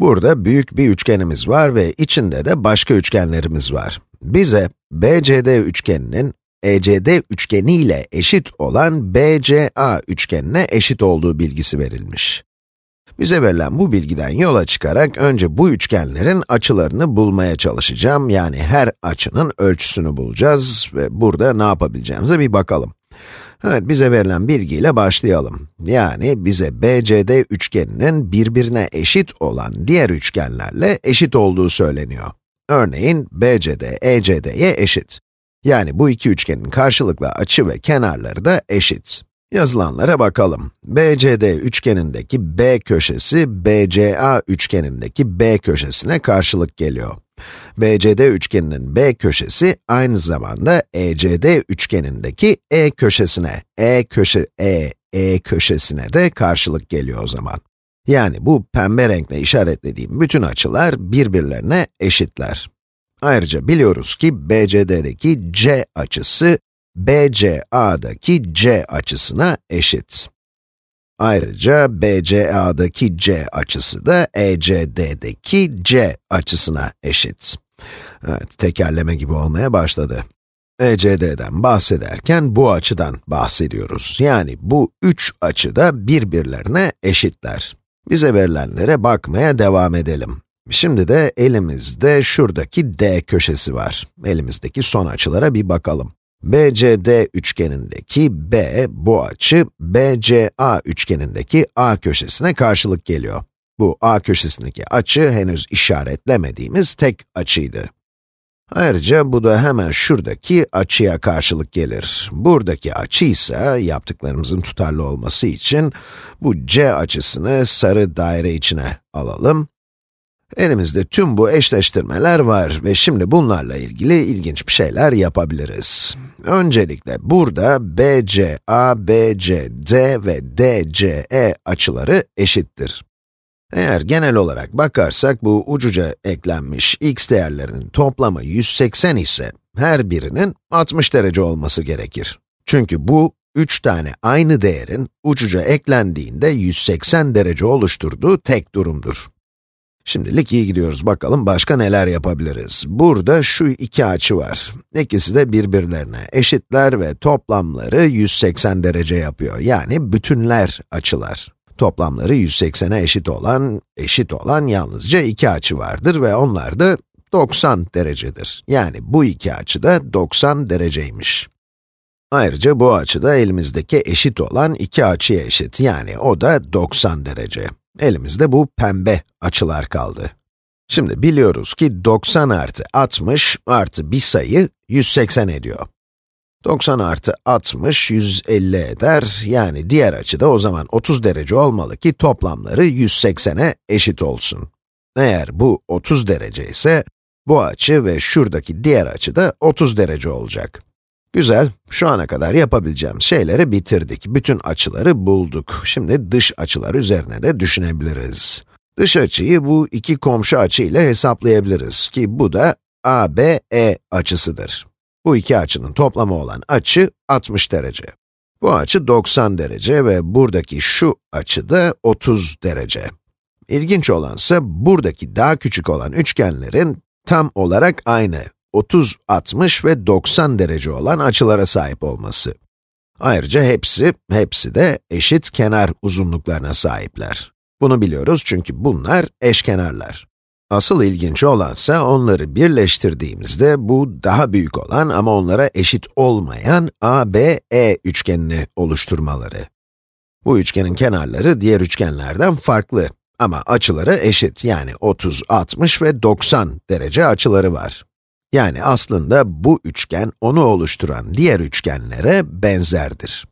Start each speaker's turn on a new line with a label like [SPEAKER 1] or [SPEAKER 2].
[SPEAKER 1] Burada büyük bir üçgenimiz var ve içinde de başka üçgenlerimiz var. Bize BCD üçgeninin ECD üçgeni ile eşit olan BCA üçgenine eşit olduğu bilgisi verilmiş. Bize verilen bu bilgiden yola çıkarak önce bu üçgenlerin açılarını bulmaya çalışacağım. Yani her açının ölçüsünü bulacağız ve burada ne yapabileceğimize bir bakalım. Evet, bize verilen bilgiyle başlayalım. Yani bize BCD üçgeninin birbirine eşit olan diğer üçgenlerle eşit olduğu söyleniyor. Örneğin BCD, ECD'ye eşit. Yani bu iki üçgenin karşılıklı açı ve kenarları da eşit. Yazılanlara bakalım. BCD üçgenindeki B köşesi, BCA üçgenindeki B köşesine karşılık geliyor. BCD üçgeninin B köşesi aynı zamanda ECD üçgenindeki E köşesine, E köşe E, E köşesine de karşılık geliyor o zaman. Yani bu pembe renkle işaretlediğim bütün açılar birbirlerine eşitler. Ayrıca biliyoruz ki BCD'deki C açısı BCA'daki C açısına eşit. Ayrıca BCA'daki C açısı da ECD'deki C açısına eşit. Evet, tekerleme gibi olmaya başladı. ECD'den bahsederken bu açıdan bahsediyoruz. Yani bu üç açı da birbirlerine eşitler. Bize verilenlere bakmaya devam edelim. Şimdi de elimizde şuradaki D köşesi var. Elimizdeki son açılara bir bakalım. BCD üçgenindeki B, bu açı, BCA üçgenindeki A köşesine karşılık geliyor. Bu A köşesindeki açı henüz işaretlemediğimiz tek açıydı. Ayrıca bu da hemen şuradaki açıya karşılık gelir. Buradaki açı ise yaptıklarımızın tutarlı olması için bu C açısını sarı daire içine alalım. Elimizde tüm bu eşleştirmeler var ve şimdi bunlarla ilgili ilginç bir şeyler yapabiliriz. Öncelikle burada BCA, BCD ve DCE açıları eşittir. Eğer genel olarak bakarsak bu ucuca eklenmiş x değerlerinin toplamı 180 ise her birinin 60 derece olması gerekir. Çünkü bu 3 tane aynı değerin ucuca eklendiğinde 180 derece oluşturduğu tek durumdur. Şimdilik iyi gidiyoruz. Bakalım başka neler yapabiliriz. Burada şu iki açı var. İkisi de birbirlerine eşitler ve toplamları 180 derece yapıyor. Yani bütünler açılar. Toplamları 180'e eşit olan, eşit olan yalnızca iki açı vardır ve onlar da 90 derecedir. Yani bu iki açı da 90 dereceymiş. Ayrıca bu açı da elimizdeki eşit olan iki açıya eşit. Yani o da 90 derece. Elimizde bu pembe açılar kaldı. Şimdi biliyoruz ki 90 artı 60 artı bir sayı 180 ediyor. 90 artı 60, 150 eder. Yani diğer açı da o zaman 30 derece olmalı ki toplamları 180'e eşit olsun. Eğer bu 30 derece ise, bu açı ve şuradaki diğer açı da 30 derece olacak. Güzel, şu ana kadar yapabileceğim şeyleri bitirdik. Bütün açıları bulduk. Şimdi dış açılar üzerine de düşünebiliriz. Dış açıyı bu iki komşu açı ile hesaplayabiliriz ki bu da ABE açısıdır. Bu iki açının toplamı olan açı 60 derece. Bu açı 90 derece ve buradaki şu açı da 30 derece. İlginç olansa buradaki daha küçük olan üçgenlerin tam olarak aynı 30, 60 ve 90 derece olan açılara sahip olması. Ayrıca hepsi, hepsi de eşit kenar uzunluklarına sahipler. Bunu biliyoruz çünkü bunlar eşkenarlar. Asıl ilginç olansa onları birleştirdiğimizde bu daha büyük olan ama onlara eşit olmayan ABE üçgenini oluşturmaları. Bu üçgenin kenarları diğer üçgenlerden farklı ama açıları eşit yani 30, 60 ve 90 derece açıları var. Yani aslında bu üçgen onu oluşturan diğer üçgenlere benzerdir.